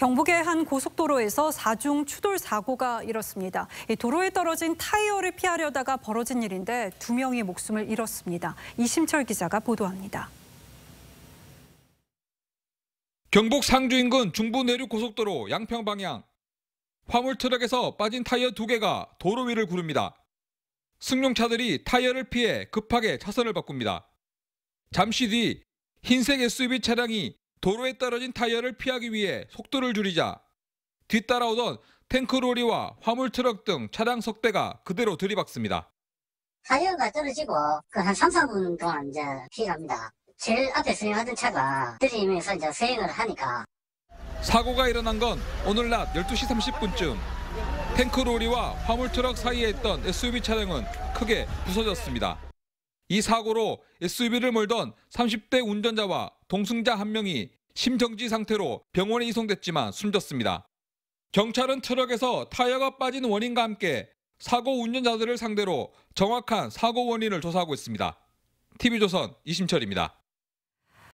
경북의 한 고속도로에서 사중 추돌 사고가 일었습니다. 도로에 떨어진 타이어를 피하려다가 벌어진 일인데 두 명이 목숨을 잃었습니다. 이심철 기자가 보도합니다. 경북 상주 인근 중부 내륙 고속도로 양평 방향 화물 트럭에서 빠진 타이어 두 개가 도로 위를 구릅니다. 승용차들이 타이어를 피해 급하게 차선을 바꿉니다. 잠시 뒤 흰색 SUV 차량이 도로에 떨어진 타이어를 피하기 위해 속도를 줄이자 뒤따라오던 탱크로리와 화물트럭 등 차량 석대가 그대로 들이박습니다. 타이어가 떨어지고 그한 3, 4분 동안 이제 피갑니다 제일 앞에 수행하던 차가 들이면서 이제 수행을 하니까. 사고가 일어난 건 오늘 낮 12시 30분쯤 탱크로리와 화물트럭 사이에 있던 SUV 차량은 크게 부서졌습니다. 이 사고로 SUV를 몰던 30대 운전자와 동승자 한 명이 심정지 상태로 병원에 이송됐지만 숨졌습니다. 경찰은 트럭에서 타이어가 빠진 원인과 함께 사고 운전자들을 상대로 정확한 사고 원인을 조사하고 있습니다. TV조선 이심철입니다.